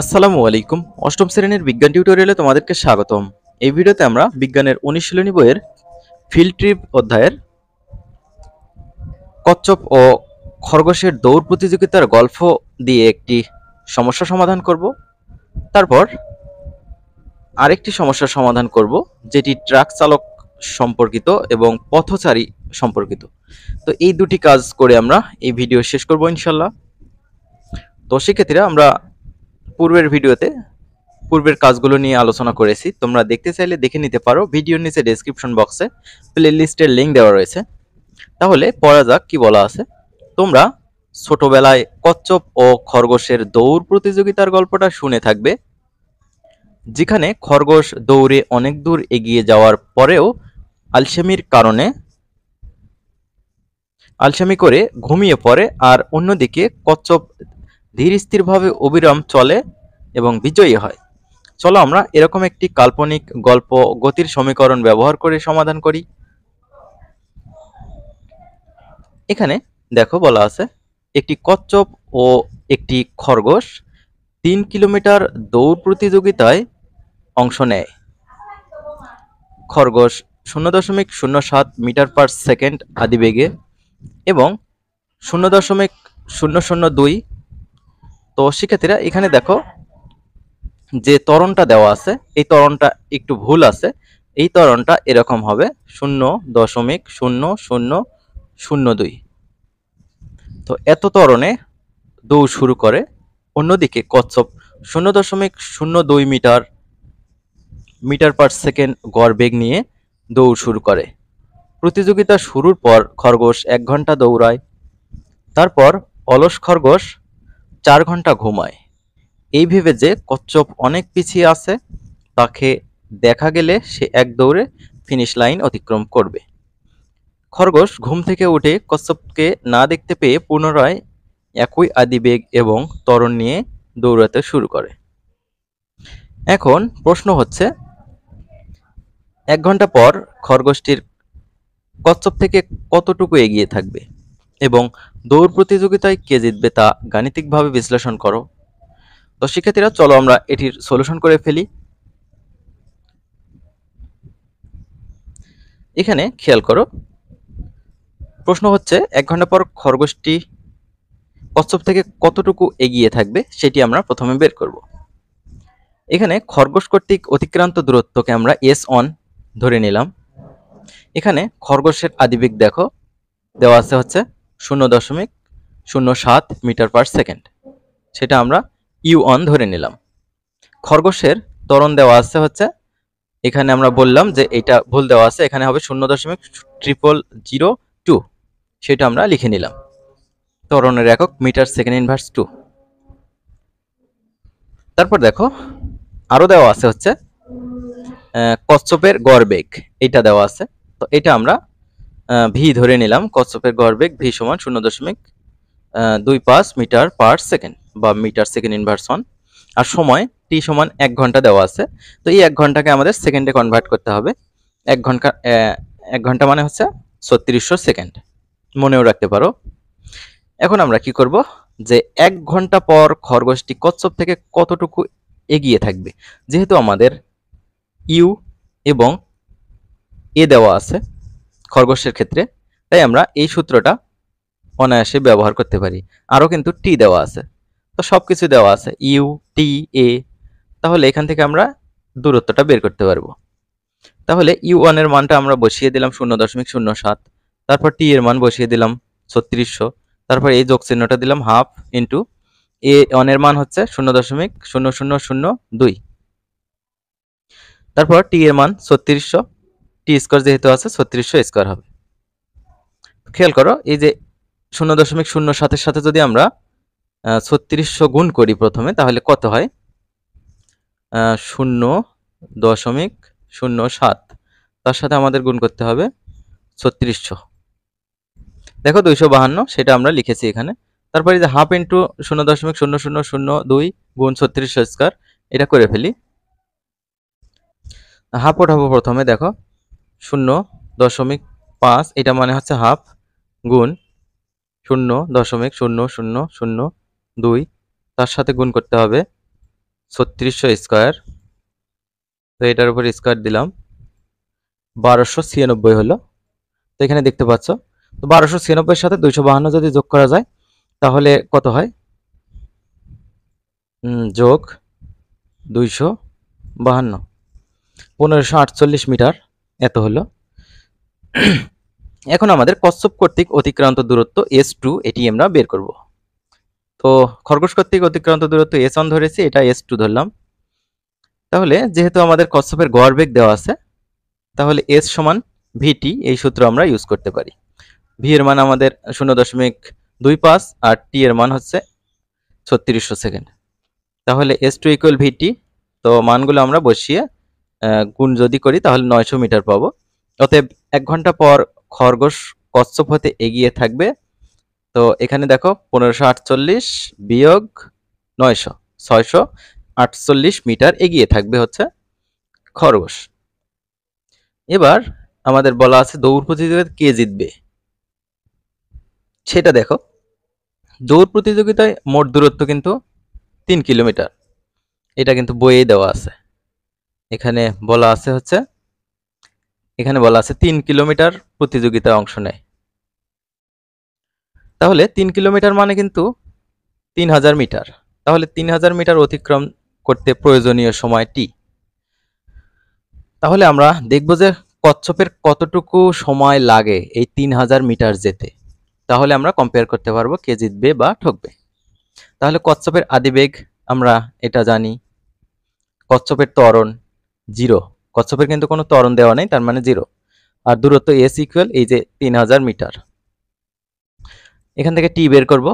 আসসালামু আলাইকুম অষ্টম শ্রেণীর বিজ্ঞান টিউটোরিয়ালে তোমাদেরকে স্বাগতম এই ভিডিওতে আমরা বিজ্ঞানের অনুশীলনী বইয়ের ফিল্ড ট্রিপ অধ্যায়ের কচ্ছপ ও খরগোশের দৌড় প্রতিযোগিতার গল্প দিয়ে একটি সমস্যা সমাধান করব তারপর আরেকটি সমস্যার সমাধান করব যেটি ট্রাক চালক সম্পর্কিত এবং পথচারী সম্পর্কিত তো এই দুটি কাজ করে আমরা এই ভিডিও শেষ করব ইনশাল্লাহ তো সেক্ষেত্রে আমরা পূর্বের ভিডিওতে পূর্বের কাজগুলো নিয়ে আলোচনা করেছি তোমরা দেখতে চাইলে দেখে নিতে পারো ভিডিওর নিচে ডেসক্রিপশন বক্সে প্লেলিস্টের লিঙ্ক দেওয়া রয়েছে তাহলে পড়া যাক কি বলা আছে তোমরা ছোটবেলায় কচ্ছপ ও খরগোশের দৌড় প্রতিযোগিতার গল্পটা শুনে থাকবে যেখানে খরগোশ দৌড়ে অনেক দূর এগিয়ে যাওয়ার পরেও আলসেমির কারণে আলসেমি করে ঘুমিয়ে পড়ে আর অন্যদিকে কচ্ছপ ধীর স্থিরভাবে অবিরাম চলে এবং বিজয়ী হয় চলো আমরা এরকম একটি কাল্পনিক গল্প গতির সমীকরণ ব্যবহার করে সমাধান করি এখানে দেখো বলা আছে একটি কচ্ছপ ও একটি খরগোশ তিন কিলোমিটার দৌড় প্রতিযোগিতায় অংশ নেয় খরগোশ শূন্য দশমিক শূন্য সাত মিটার পার সেকেন্ড আদিবেগে এবং শূন্য দশমিক শূন্য শূন্য দুই তো শিক্ষার্থীরা এখানে দেখো যে তরণটা দেওয়া আছে এই তরণটা একটু ভুল আছে এই তরণটা এরকম হবে শূন্য দশমিক শূন্য শূন্য শূন্য দুই তো এত তরণে দৌড় শুরু করে অন্যদিকে কচ্ছপ শূন্য দশমিক শূন্য দুই মিটার মিটার পার সেকেন্ড গড় বেগ নিয়ে দৌড় শুরু করে প্রতিযোগিতা শুরুর পর খরগোশ এক ঘন্টা দৌড়ায় তারপর অলস খরগোশ চার ঘন্টা ঘুমায় এই ভেবে যে কচ্ছপ অনেক পিছিয়ে আছে তাকে দেখা গেলে সে এক দৌড়ে ফিনিশ লাইন অতিক্রম করবে খরগোশ ঘুম থেকে উঠে কচ্ছপকে না দেখতে পেয়ে পুনরায় একই আদিবেগ এবং তরণ নিয়ে দৌড়াতে শুরু করে এখন প্রশ্ন হচ্ছে এক ঘন্টা পর খরগোশটির কচ্ছপ থেকে কতটুকু এগিয়ে থাকবে এবং দৌড় প্রতিযোগিতায় কে জিতবে তা গাণিতিকভাবে বিশ্লেষণ করো তো শিক্ষার্থীরা চলো আমরা এটির সলিউশন করে ফেলি এখানে খেয়াল করো প্রশ্ন হচ্ছে এক ঘন্টা পর খরগোশটি কচ্ছপ থেকে কতটুকু এগিয়ে থাকবে সেটি আমরা প্রথমে বের করব এখানে খরগোশ কর্তৃক অতিক্রান্ত দূরত্বকে আমরা এস অন ধরে নিলাম এখানে খরগোশের আদিবেগ দেখো দেওয়া আছে হচ্ছে শূন্য দশমিক শূন্য সাত মিটার পার সেকেন্ড সেটা আমরা ইউ অন ধরে নিলাম খরগোশের ত্বরণ দেওয়া আছে হচ্ছে এখানে আমরা বললাম যে এটা ভুল দেওয়া আছে এখানে হবে শূন্য দশমিক ট্রিপল জিরো টু সেটা আমরা লিখে নিলাম ত্বরণের একক মিটার সেকেন্ড ইনভার্স টু তারপর দেখো আরও দেওয়া আছে হচ্ছে কচ্ছপের গড় বেগ এটা দেওয়া আছে তো এটা আমরা ভি ধরে নিলাম কচ্ছপের গড়বেগ ভি সমান শূন্য দশমিক দুই পাঁচ মিটার পার সেকেন্ড বা মিটার সেকেন্ড ইনভার্স ওয়ান আর সময় টি সমান এক ঘন্টা দেওয়া আছে তো এই এক ঘন্টাকে আমাদের সেকেন্ডে কনভার্ট করতে হবে এক ঘন্টা এক ঘন্টা মানে হচ্ছে ছত্রিশশো সেকেন্ড মনেও রাখতে পারো এখন আমরা কি করব যে এক ঘন্টা পর খরগোশটি কচ্ছপ থেকে কতটুকু এগিয়ে থাকবে যেহেতু আমাদের ইউ এবং এ দেওয়া আছে খরগোশের ক্ষেত্রে তাই আমরা এই সূত্রটা অনায়াসে ব্যবহার করতে পারি আরও কিন্তু টি দেওয়া আছে তো সব কিছু দেওয়া আছে ইউ টি এ তাহলে এখান থেকে আমরা দূরত্বটা বের করতে পারবো তাহলে ইউ ওয়ানের মানটা আমরা বসিয়ে দিলাম শূন্য দশমিক শূন্য সাত তারপর টি এর মান বসিয়ে দিলাম ছত্রিশশো তারপর এই যোগ চিহ্নটা দিলাম হাফ ইন্টু এ ওয়ানের মান হচ্ছে শূন্য দশমিক শূন্য শূন্য শূন্য দুই তারপর টি এর মান ছত্রিশশো টি স্কোয়ার যেহেতু আছে ছত্রিশশো স্কোয়ার হবে খেয়াল করো এই যে শূন্য দশমিক শূন্য সাতের সাথে যদি আমরা ছত্রিশশো গুণ করি প্রথমে তাহলে কত হয় শূন্য দশমিক শূন্য সাত তার সাথে আমাদের গুণ করতে হবে ছত্রিশশো দেখো দুইশো বাহান্ন সেটা আমরা লিখেছি এখানে তারপরে যে হাফ ইন্টু শূন্য দশমিক শূন্য শূন্য শূন্য দুই গুণ ছত্রিশশো স্কোয়ার এটা করে ফেলি হাফ ওঠাবো প্রথমে দেখো শূন্য দশমিক পাঁচ এটা মানে হচ্ছে হাফ গুণ শূন্য দশমিক শূন্য শূন্য শূন্য দুই তার সাথে গুণ করতে হবে ছত্রিশশো স্কোয়ার তো এটার উপর স্কোয়ার দিলাম বারোশো ছিয়ানব্বই হলো তো এখানে দেখতে পাচ্ছ তো বারোশো ছিয়ানব্বইয়ের সাথে দুইশো বাহান্ন যদি যোগ করা যায় তাহলে কত হয় যোগ দুইশো বাহান্ন পনেরোশো আটচল্লিশ মিটার এত হলো এখন আমাদের কচ্ছপ কর্তৃক অতিক্রান্ত দূরত্ব এস টু এটি আমরা বের করব তো খরগোশ কর্তৃক অতিক্রান্ত দূরত্ব এস ওয়ান ধরেছি এটা এস টু ধরলাম তাহলে যেহেতু আমাদের কচ্ছপের গড় বেগ দেওয়া আছে তাহলে এস সমান ভিটি এই সূত্র আমরা ইউজ করতে পারি ভি এর মান আমাদের শূন্য দশমিক দুই পাঁচ আর টি এর মান হচ্ছে ছত্রিশশো সেকেন্ড তাহলে এস টু ইকুয়াল ভিটি তো মানগুলো আমরা বসিয়ে গুণ যদি করি তাহলে নয়শো মিটার পাবো অতএব এক ঘন্টা পর খরগোশ কচ্ছপ হতে এগিয়ে থাকবে তো এখানে দেখো পনেরোশো আটচল্লিশ বিয়োগ নয়শো ছয়শো আটচল্লিশ মিটার এগিয়ে থাকবে হচ্ছে খরগোশ এবার আমাদের বলা আছে দৌড় প্রতিযোগিতা কে জিতবে সেটা দেখো দৌড় প্রতিযোগিতায় মোট দূরত্ব কিন্তু তিন কিলোমিটার এটা কিন্তু বইয়ে দেওয়া আছে এখানে বলা আছে হচ্ছে এখানে বলা আছে তিন কিলোমিটার প্রতিযোগিতায় অংশ নেয় তাহলে তিন কিলোমিটার মানে কিন্তু তিন হাজার মিটার তাহলে তিন হাজার মিটার অতিক্রম করতে প্রয়োজনীয় সময় টি তাহলে আমরা দেখব যে কচ্ছপের কতটুকু সময় লাগে এই তিন হাজার মিটার যেতে তাহলে আমরা কম্পেয়ার করতে পারবো কে জিতবে বা ঠকবে তাহলে কচ্ছপের আদিবেগ আমরা এটা জানি কচ্ছপের তরণ জিরো কচ্ছপের কিন্তু কোনো তরণ দেওয়া নেই তার মানে জিরো আর দূরত্ব এস ইকুয়াল এই যে তিন হাজার মিটার এখান থেকে টি বের করব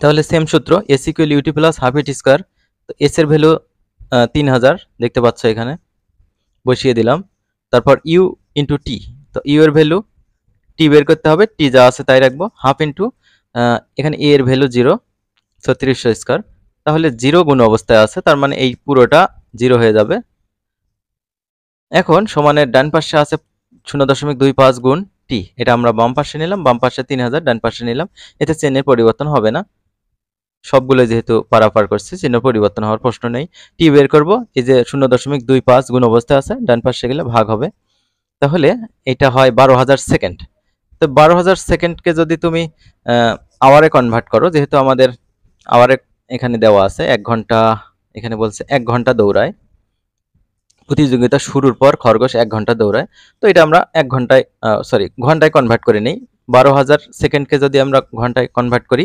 তাহলে সেম সূত্র S equal U T plus half it square তো এস এর ভ্যালু তিন হাজার দেখতে পাচ্ছ এখানে বসিয়ে দিলাম তারপর ইউ ইন্টু টি তো ইউ এর ভ্যালু টি বের করতে হবে টি যা আছে তাই রাখবো হাফ ইন্টু এখানে এ এর ভ্যালু জিরো ছত্রিশশো স্কোয়ার তাহলে জিরো গুণ অবস্থায় আছে তার মানে এই পুরোটা জিরো হয়ে যাবে এখন সমানের ডান পাশে আছে শূন্য দশমিক দুই পাঁচ গুণ টি এটা আমরা বাম পাশে নিলাম বাম পাশে তিন হাজার ডান পাশে নিলাম এতে চেনের পরিবর্তন হবে না সবগুলো যেহেতু পারাপার করছে চিহ্ন পরিবর্তন হওয়ার প্রশ্ন নেই টি বের করবো এই যে শূন্য দশমিক দুই পাঁচ গুণ অবস্থায় আছে ডান পাশে গেলে ভাগ হবে তাহলে এটা হয় বারো হাজার সেকেন্ড তো বারো হাজার সেকেন্ডকে যদি তুমি আওয়ারে কনভার্ট করো যেহেতু আমাদের আওয়ারে এখানে দেওয়া আছে এক ঘন্টা এখানে বলছে এক ঘন্টা দৌড়ায় প্রতিযোগিতা শুরুর পর খরগোশ এক ঘন্টা দৌড়ায় তো এটা আমরা এক ঘন্টায় সরি ঘন্টায় কনভার্ট করে নিই বারো হাজার সেকেন্ডকে যদি আমরা ঘন্টায় কনভার্ট করি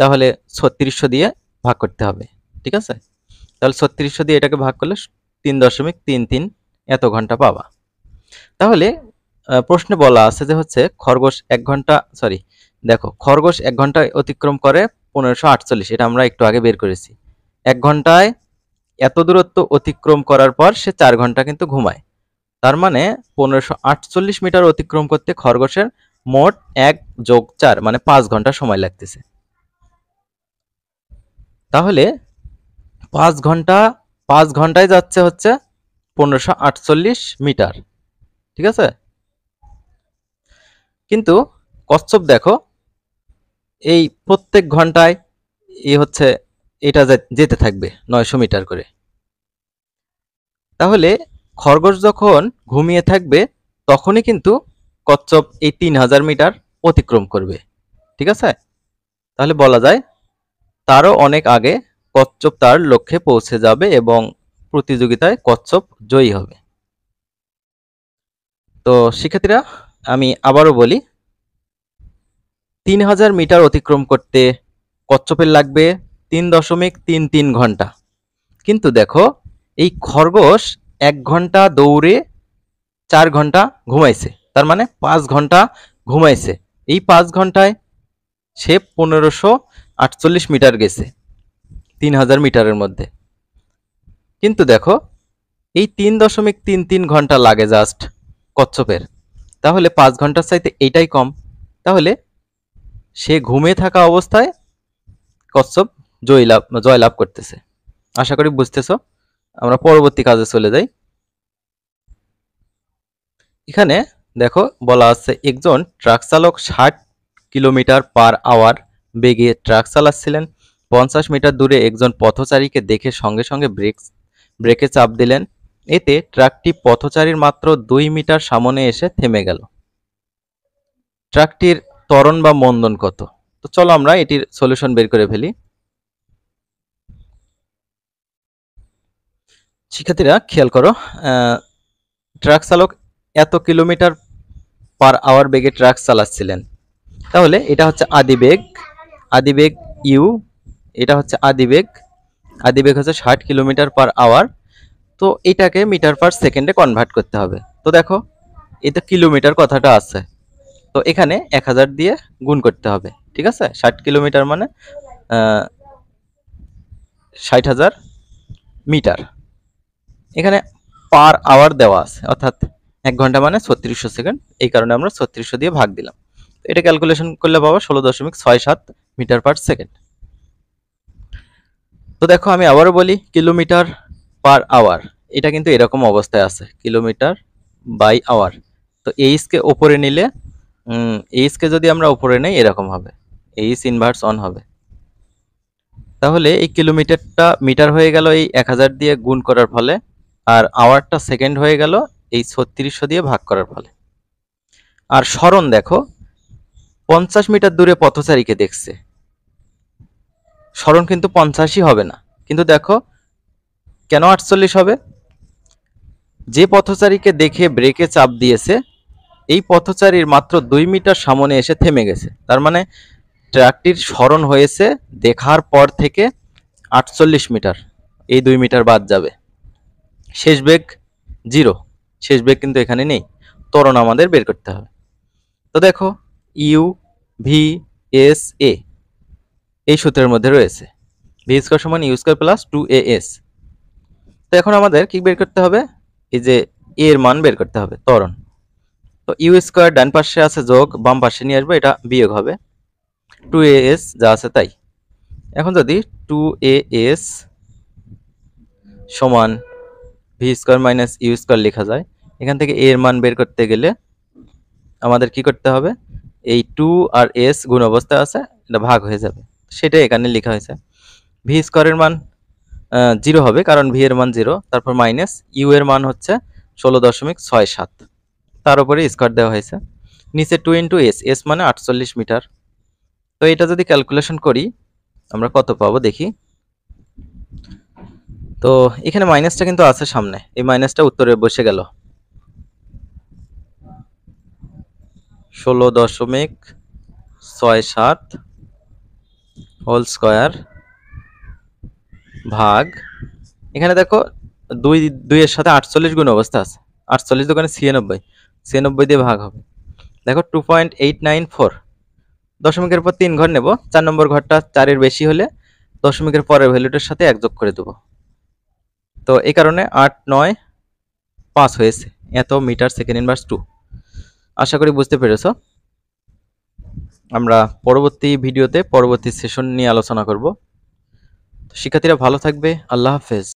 তাহলে ছত্রিশশো দিয়ে ভাগ করতে হবে ঠিক আছে তাহলে ছত্রিশশো দিয়ে এটাকে ভাগ করলে তিন দশমিক তিন তিন এত ঘন্টা পাবা তাহলে প্রশ্নে বলা আছে যে হচ্ছে খরগোশ এক ঘন্টা সরি দেখো খরগোশ এক ঘন্টায় অতিক্রম করে পনেরোশো আটচল্লিশ এটা আমরা একটু আগে বের করেছি এক ঘন্টায় এত দূরত্ব অতিক্রম করার পর সে চার ঘন্টা কিন্তু ঘুমায় তার মানে পনেরোশো আটচল্লিশ মিটার অতিক্রম করতে খরগোশের মোট এক যোগ চার মানে পাঁচ ঘন্টা সময় লাগতেছে তাহলে পাঁচ ঘন্টা পাঁচ ঘন্টায় যাচ্ছে হচ্ছে পনেরোশো আটচল্লিশ মিটার ঠিক আছে কিন্তু কচ্ছপ দেখো এই প্রত্যেক ঘন্টায় এই হচ্ছে এটা যেতে থাকবে নয়শো মিটার করে তাহলে খরগোশ যখন ঘুমিয়ে থাকবে তখনই কিন্তু কচ্ছপ এই তিন হাজার মিটার অতিক্রম করবে ঠিক আছে তাহলে বলা যায় তারও অনেক আগে কচ্ছপ তার লক্ষ্যে পৌঁছে যাবে এবং প্রতিযোগিতায় কচ্ছপ জয়ী হবে তো শিক্ষার্থীরা আমি আবারও বলি তিন হাজার মিটার অতিক্রম করতে কচ্ছপের লাগবে তিন দশমিক তিন তিন ঘন্টা কিন্তু দেখো এই খরগোশ এক ঘন্টা দৌড়ে চার ঘন্টা ঘুমাইছে তার মানে পাঁচ ঘন্টা ঘুমাইছে এই পাঁচ ঘন্টায় সে পনেরোশো আটচল্লিশ মিটার গেছে তিন হাজার মিটারের মধ্যে কিন্তু দেখো এই তিন দশমিক তিন তিন ঘন্টা লাগে জাস্ট কচ্ছপের তাহলে পাঁচ ঘন্টার চাইতে এইটাই কম তাহলে সে ঘুমে থাকা অবস্থায় কচ্ছপ জয়লাভ জয়লাভ করতেছে আশা করি বুঝতেছ আমরা পরবর্তী কাজে চলে যাই এখানে দেখো বলা আছে একজন ট্রাক চালক ষাট কিলোমিটার পার আওয়ার বেগে ট্রাক চালাচ্ছিলেন পঞ্চাশ মিটার দূরে একজন পথচারীকে দেখে সঙ্গে সঙ্গে ব্রেক ব্রেকে চাপ দিলেন এতে ট্রাকটি পথচারীর মাত্র দুই মিটার সামনে এসে থেমে গেল ট্রাকটির ত্বরণ বা মন্দন কত তো চলো আমরা এটির সলিউশন বের করে ফেলি শিক্ষার্থীরা খেয়াল করো ট্রাক চালক এত কিলোমিটার পার আওয়ার বেগে ট্রাক চালাচ্ছিলেন তাহলে এটা হচ্ছে আদিবেগ আদিবেগ ইউ এটা হচ্ছে আদিবেগ আদিবেগ হচ্ছে ষাট কিলোমিটার পার আওয়ার তো এটাকে মিটার পার সেকেন্ডে কনভার্ট করতে হবে তো দেখো এতে কিলোমিটার কথাটা আছে তো এখানে এক হাজার দিয়ে গুণ করতে হবে ঠিক আছে ষাট কিলোমিটার মানে ষাট হাজার মিটার এখানে পার আওয়ার দেওয়া আছে অর্থাৎ এক ঘন্টা মানে ছত্রিশশো সেকেন্ড এই কারণে আমরা ছত্রিশশো দিয়ে ভাগ দিলাম এটা ক্যালকুলেশন করলে পাবো ষোলো দশমিক ছয় সাত মিটার পার সেকেন্ড তো দেখো আমি আবারও বলি কিলোমিটার পার আওয়ার এটা কিন্তু এরকম অবস্থায় আছে কিলোমিটার বাই আওয়ার তো এইচকে ওপরে নিলে এইচকে যদি আমরা ওপরে নেই এরকম হবে এইচ ইনভার্স অন হবে তাহলে এই কিলোমিটারটা মিটার হয়ে গেল এই এক হাজার দিয়ে গুণ করার ফলে আর আওয়ারটা সেকেন্ড হয়ে গেল এই ছত্রিশশো দিয়ে ভাগ করার ফলে আর স্মরণ দেখো পঞ্চাশ মিটার দূরে পথচারীকে দেখছে স্মরণ কিন্তু পঞ্চাশই হবে না কিন্তু দেখো কেন আটচল্লিশ হবে যে পথচারীকে দেখে ব্রেকে চাপ দিয়েছে এই পথচারীর মাত্র দুই মিটার সামনে এসে থেমে গেছে তার মানে ট্রাকটির স্মরণ হয়েছে দেখার পর থেকে আটচল্লিশ মিটার এই দুই মিটার বাদ যাবে শেষ বেগ জিরো শেষ বেগ কিন্তু এখানে নেই ত্বরণ আমাদের বের করতে হবে তো দেখো ইউ ভি এস এ এই সূত্রের মধ্যে রয়েছে ভি স্কোয়ার সমান U square plus two A S তো এখন আমাদের কি বের করতে হবে এই যে এ এর মান বের করতে হবে ত্বরণ তো ইউ স্কোয়ার ডান পাশে আছে যোগ বাম পাশে নিয়ে আসবো এটা বিয়োগ হবে টু এ এস যা আছে তাই এখন যদি টু এ এস সমান V square minus U square লেখা যায় এখান থেকে এর মান বের করতে গেলে আমাদের কি করতে হবে এই টু আর এস গুণ অবস্থায় আছে এটা ভাগ হয়ে যাবে সেটা এখানে লেখা হয়েছে ভি স্কোয়ারের মান জিরো হবে কারণ ভি এর মান জিরো তারপর মাইনাস ইউ এর মান হচ্ছে ষোলো দশমিক ছয় সাত তার উপরে স্কোয়ার দেওয়া হয়েছে নিচে টু ইন্টু এস এস মানে আটচল্লিশ মিটার তো এটা যদি ক্যালকুলেশন করি আমরা কত পাবো দেখি তো এখানে মাইনাসটা কিন্তু আছে সামনে এই মাইনাসটা উত্তরে বসে গেল ষোলো দশমিক ছয় সাত হোল স্কোয়ার ভাগ এখানে দেখো দুই দুইয়ের সাথে আটচল্লিশ গুণ অবস্থা আছে আটচল্লিশ দোকানে ছিয়ানব্বই ছিয়ানব্বই দিয়ে ভাগ হবে দেখো two point eight nine four দশমিকের পর তিন ঘর নেব চার নম্বর ঘরটা চারের বেশি হলে দশমিকের পরের ভ্যালুটার সাথে একযোগ করে দেবো তো এই কারণে আট নয় পাঁচ হয়েছে এত মিটার সেকেন্ড ইনভার্স টু আশা করি বুঝতে পেরেছ আমরা পরবর্তী ভিডিওতে পরবর্তী সেশন নিয়ে আলোচনা করব তো শিক্ষার্থীরা ভালো থাকবে আল্লাহ হাফেজ